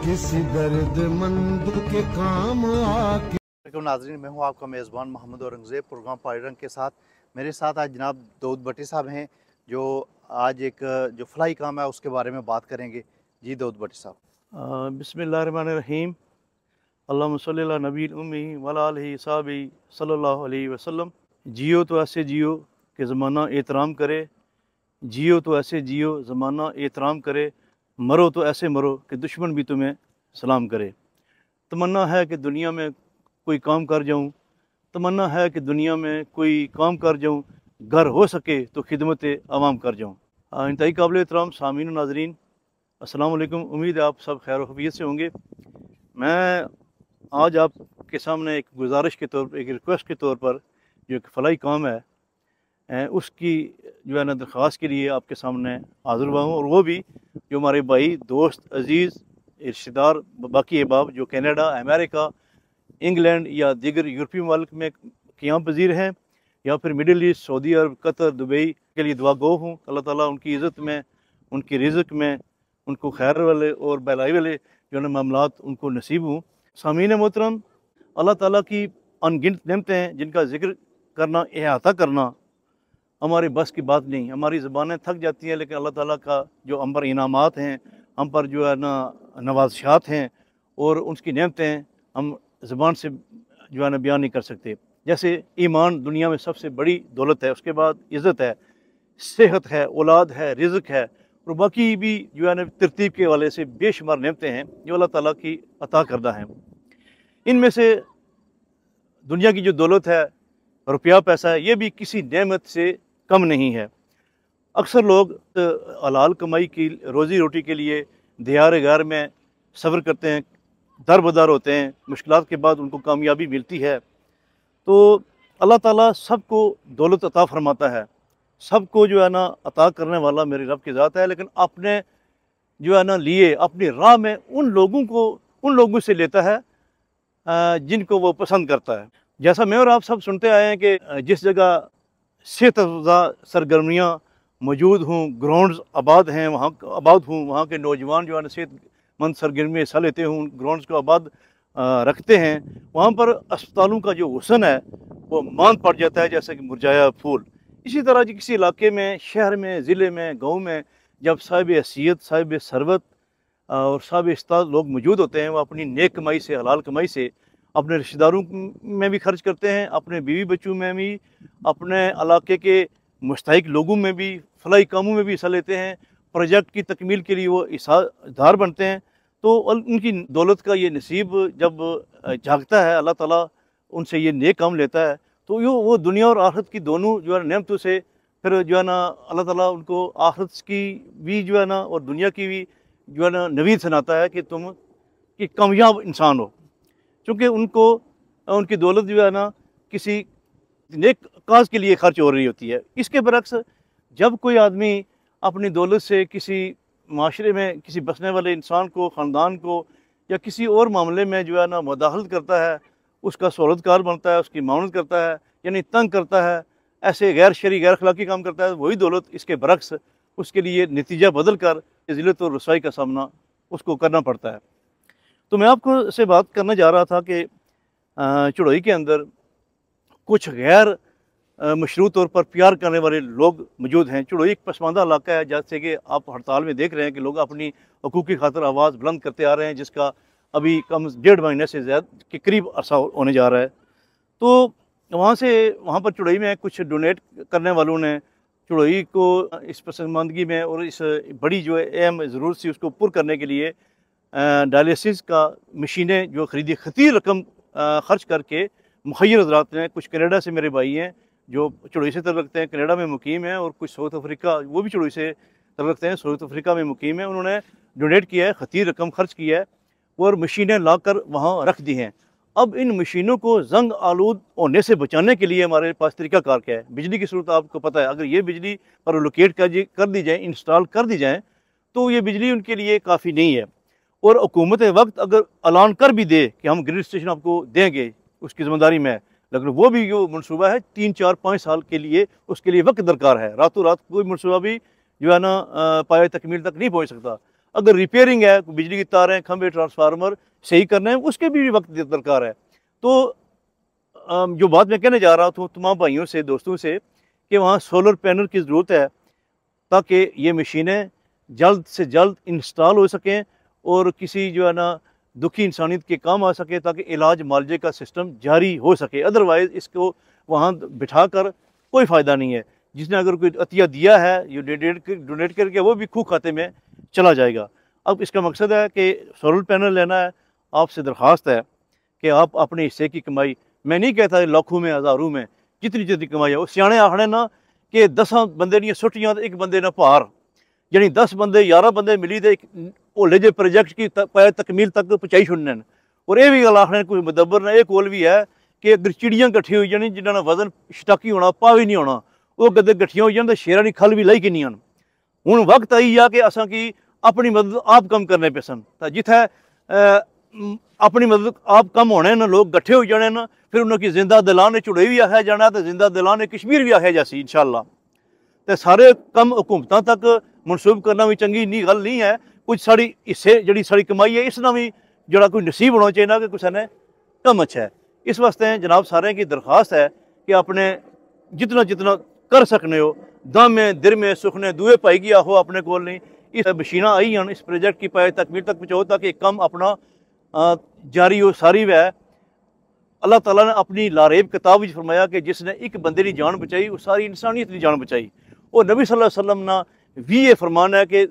کسی درد مند کے کام ناظرین میں ہوں آپ کا میزبان محمد اورنگزیب پروگرام کے ساتھ میرے ساتھ آج جناب دعود بٹی صاحب ہیں جو آج ایک جو فلائی کام ہے اس کے بارے میں بات کریں گے جی دعود بٹی صاحب بسم اللہ الرحمن الرحیم علام صلی اللہ نبی علیہ صاحب صلی اللہ علیہ وسلم جیو تو ایسے جیو کہ زمانہ احترام کرے جیو تو ایسے جیو زمانہ احترام کرے مرو تو ایسے مرو کہ دشمن بھی تمہیں سلام کرے تمنا ہے کہ دنیا میں کوئی کام کر جاؤں تمنا ہے کہ دنیا میں کوئی کام کر جاؤں گھر ہو سکے تو خدمت عوام کر جاؤں انتہائی قابل احترام سامعین ناظرین السلام علیکم امید آپ سب خیر و خفیت سے ہوں گے میں آج آپ کے سامنے ایک گزارش کے طور پر ایک ریکویسٹ کے طور پر جو ایک فلاحی کام ہے اس کی جو ہے نا درخواست کے لیے آپ کے سامنے حاضر ہوا ہوں اور وہ بھی جو ہمارے بھائی دوست عزیز رشتہ دار باقی احباب جو کینیڈا امریکہ انگلینڈ یا دیگر یورپی ملک میں قیام پذیر ہیں یا پھر مڈل ایسٹ سعودی عرب قطر دبئی کے لیے دعا گو ہوں اللہ تعالیٰ ان کی عزت میں ان کی رزق میں ان کو خیر والے اور بیلائی والے جو ہے معاملات ان کو نصیب ہوں سامعین محترم اللہ تعالیٰ کی ان گنت نمتیں جن کا ذکر کرنا احاطہ کرنا ہمارے بس کی بات نہیں ہماری زبانیں تھک جاتی ہیں لیکن اللہ تعالیٰ کا جو ہم پر انعامات ہیں ہم پر جو ہے نا نوازشات ہیں اور ان کی نعمتیں ہم زبان سے جو ہے نا بیان نہیں کر سکتے جیسے ایمان دنیا میں سب سے بڑی دولت ہے اس کے بعد عزت ہے صحت ہے اولاد ہے رزق ہے اور باقی بھی جو ہے نا ترتیب کے والے سے بے شمار نعمتیں ہیں جو اللہ تعالیٰ کی عطا کردہ ہیں ان میں سے دنیا کی جو دولت ہے روپیہ پیسہ ہے یہ بھی کسی نعمت سے کم نہیں ہے اکثر لوگ حلال کمائی کی روزی روٹی کے لیے دیار گار میں صبر کرتے ہیں در بدار ہوتے ہیں مشکلات کے بعد ان کو کامیابی ملتی ہے تو اللہ تعالیٰ سب کو دولت عطا فرماتا ہے سب کو جو ہے نا عطا کرنے والا میری ذات ہے لیکن اپنے جو ہے نا لیے اپنی راہ میں ان لوگوں کو ان لوگوں سے لیتا ہے جن کو وہ پسند کرتا ہے جیسا میں اور آپ سب سنتے آئے ہیں کہ جس جگہ صحتہ سرگرمیاں موجود ہوں گراؤنڈز آباد ہیں وہاں آباد ہوں وہاں کے نوجوان جو ہے صحت مند سرگرمیاں حصہ لیتے ہوں گراؤنڈز کو آباد رکھتے ہیں وہاں پر اسپتالوں کا جو حسن ہے وہ مان پڑ جاتا ہے جیسے کہ مرجایا پھول اسی طرح جی کسی علاقے میں شہر میں ضلع میں گاؤں میں جب صاحب حیثیت صاحب ثروت اور صاحب استاد لوگ موجود ہوتے ہیں وہ اپنی نیک کمائی سے حلال کمائی سے اپنے رشتہ داروں میں بھی خرچ کرتے ہیں اپنے بیوی بچوں میں بھی اپنے علاقے کے مستحق لوگوں میں بھی فلائی کاموں میں بھی حصہ لیتے ہیں پروجیکٹ کی تکمیل کے لیے وہ حصہ دار بنتے ہیں تو ان کی دولت کا یہ نصیب جب جھاگتا ہے اللہ تعالیٰ ان سے یہ نیک کام لیتا ہے تو یہ وہ دنیا اور آخرت کی دونوں جو ہے نا نعمتوں سے پھر جو ہے نا اللہ تعالیٰ ان کو آخرت کی بھی جو ہے نا اور دنیا کی بھی جو ہے نا نوید سناتا ہے کہ تم کہ کامیاب انسان ہو چونکہ ان کو ان کی دولت جو ہے نا کسی نیک کاز کے لیے خرچ ہو رہی ہوتی ہے اس کے برعکس جب کوئی آدمی اپنی دولت سے کسی معاشرے میں کسی بسنے والے انسان کو خاندان کو یا کسی اور معاملے میں جو ہے نا مداخلت کرتا ہے اس کا سہولت کار بنتا ہے اس کی معاونت کرتا ہے یعنی تنگ کرتا ہے ایسے غیر شرعی غیر اخلاقی کام کرتا ہے وہی دولت اس کے برعکس اس کے لیے نتیجہ بدل کر ذلت اور رسوائی کا سامنا اس کو کرنا پڑتا ہے تو میں آپ کو سے بات کرنا جا رہا تھا کہ چڑوئی کے اندر کچھ غیر مشروط طور پر پیار کرنے والے لوگ موجود ہیں چڑوئی ایک پسماندہ علاقہ ہے جیسے سے کہ آپ ہڑتال میں دیکھ رہے ہیں کہ لوگ اپنی حقوق کی خاطر آواز بلند کرتے آ رہے ہیں جس کا ابھی کم ڈیڑھ مہینے سے زیادہ کے قریب عرصہ ہونے جا رہا ہے تو وہاں سے وہاں پر چڑوئی میں کچھ ڈونیٹ کرنے والوں نے چڑوئی کو اس پسماندگی میں اور اس بڑی جو اہم ضرورت سی اس کو پر کرنے کے لیے ڈائلیسز کا مشینیں جو خریدی خطیر رقم خرچ کر کے مخیر حضرات ہیں کچھ کینیڈا سے میرے بھائی ہیں جو چڑوئی سے تل رکھتے ہیں کینیڈا میں مقیم ہیں اور کچھ ساؤتھ افریقہ وہ بھی چڑوئی سے تل رکھتے ہیں ساؤتھ افریقہ میں مقیم ہیں انہوں نے ڈونیٹ کیا ہے خطیر رقم خرچ کیا ہے اور مشینیں لا کر وہاں رکھ دی ہیں اب ان مشینوں کو زنگ آلود ہونے سے بچانے کے لیے ہمارے پاس طریقہ کار کیا ہے بجلی کی صورت آپ کو پتہ ہے اگر یہ بجلی پر لوکیٹ کر دی جائیں انسٹال کر دی جائیں تو یہ بجلی ان کے لیے کافی نہیں ہے اور حکومت وقت اگر اعلان کر بھی دے کہ ہم گریڈ اسٹیشن آپ کو دیں گے اس کی ذمہ داری میں لیکن وہ بھی جو منصوبہ ہے تین چار پانچ سال کے لیے اس کے لیے وقت درکار ہے راتوں رات کوئی منصوبہ بھی جو ہے نا پائے تکمیل تک نہیں پہنچ سکتا اگر ریپیئرنگ ہے بجلی کی تاریں کھمبے ٹرانسفارمر صحیح کرنا ہے اس کے بھی وقت درکار ہے تو جو بات میں کہنے جا رہا تھا تمام بھائیوں سے دوستوں سے کہ وہاں سولر پینل کی ضرورت ہے تاکہ یہ مشینیں جلد سے جلد انسٹال ہو سکیں اور کسی جو ہے نا دکھی انسانیت کے کام آ سکے تاکہ علاج معالجے کا سسٹم جاری ہو سکے ادروائز اس کو وہاں بٹھا کر کوئی فائدہ نہیں ہے جس نے اگر کوئی عطیہ دیا ہے یہ ڈونیٹ کر کے وہ بھی کھو کھاتے میں چلا جائے گا اب اس کا مقصد ہے کہ سولر پینل لینا ہے آپ سے درخواست ہے کہ آپ اپنے حصے کی کمائی میں نہیں کہتا لاکھوں میں ہزاروں میں جتنی جتنی کمائی ہے وہ سیانے آخنے نا کہ دساں بندے نہیں سٹیاں تو ایک بندے نا پہار یعنی دس بندے یارہ بندے ملی دے اولی جی پروجیکٹ تکمیل تک پہنچائی چڑنے اور یہ آپ مدبر نے یہ کوئی بھی ہے کہ اگر چڑیا کٹھی ہو جانیں جنہوں نے وزن شٹاکی ہونا پا بھی نہیں ہونا وہ گھر کٹ شیرانی کل بھی لے کے نہیں ہاں وقت آئی کہ اپنی مدد آپ کم کرنا پیسے جتنا اپنی مدد آپ کم ہونے لوگ کٹھے ہو جانے پھر ان کی زندہ دلانے چوڑے بھی آیا جانے زندہ دلانے کشمیر بھی آخری ان شاء اللہ سارے کم حکومتوں تک منسوخ کرنا چن گل نہیں ہے کچھ جڑی ساری کمائی ہے اس طرح بھی نصیب ہونا چاہیے کہ کسے نے کم اچھا ہے اس واسطے جناب سارے کی درخواست ہے کہ اپنے جتنا جتنا کر سکنے ہو میں در میں سکھنے دوئے پائی کی آہو اپنے اس مشینہ آئی ہیں اس پروجیکٹ تکمیل تک پہنچاؤ کم اپنا جاری ہو ساری ہے اللہ تعالیٰ نے اپنی لاریب کتاب بھی فرمایا کہ جس نے ایک بندے کی جان بچائی وہ ساری انسانیت کی جان بچائی اور نبی صلی اللہ علیہ وسلم نے بھی یہ فرمانا ہے کہ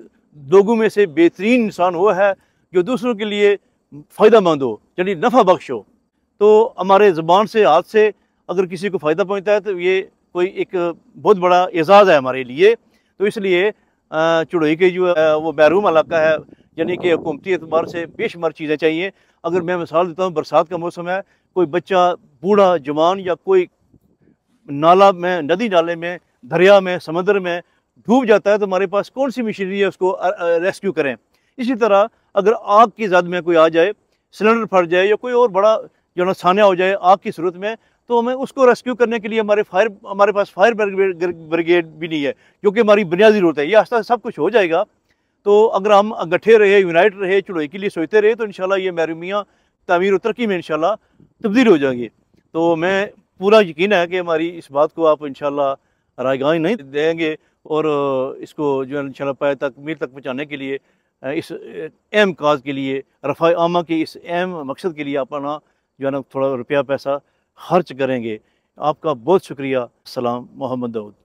لوگوں میں سے بہترین انسان وہ ہے جو دوسروں کے لیے فائدہ مند ہو یعنی نفع بخش ہو تو ہمارے زبان سے ہاتھ سے اگر کسی کو فائدہ پہنچتا ہے تو یہ کوئی ایک بہت بڑا اعزاز ہے ہمارے لیے تو اس لیے چڑوئی کے جو ہے وہ بیروم علاقہ ہے یعنی کہ حکومتی اعتبار سے بے شمار چیزیں چاہیے اگر میں مثال دیتا ہوں برسات کا موسم ہے کوئی بچہ بوڑھا جوان یا کوئی نالا میں ندی نالے میں دریا میں سمندر میں ڈھوب جاتا ہے تو ہمارے پاس کون سی مشینری ہے اس کو ریسکیو کریں اسی طرح اگر آگ کی زد میں کوئی آ جائے سلنڈر پھٹ جائے یا کوئی اور بڑا جو نقصانیہ ہو جائے آگ کی صورت میں تو ہمیں اس کو ریسکیو کرنے کے لیے ہمارے فائر ہمارے پاس فائر بریگیڈ بھی نہیں ہے جو کہ ہماری بنیادی ضرورت ہے یہ آہستہ سب کچھ ہو جائے گا تو اگر ہم اگٹھے رہے یونائٹ رہے چڑوئی کے لیے سوچتے رہے تو انشاءاللہ یہ محرومیاں تعمیر و ترقی میں انشاءاللہ تبدیل ہو جائیں گی تو میں پورا یقین ہے کہ ہماری اس بات کو آپ انشاءاللہ شاء رائے گاہیں نہیں دیں گے اور اس کو جو ہے نا پائے تک میر تک پہنچانے کے لیے اس اہم کاز کے لیے رفاع عامہ کے اس اہم مقصد کے لیے اپنا جو ہے نا تھوڑا روپیہ پیسہ خرچ کریں گے آپ کا بہت شکریہ سلام محمد دعود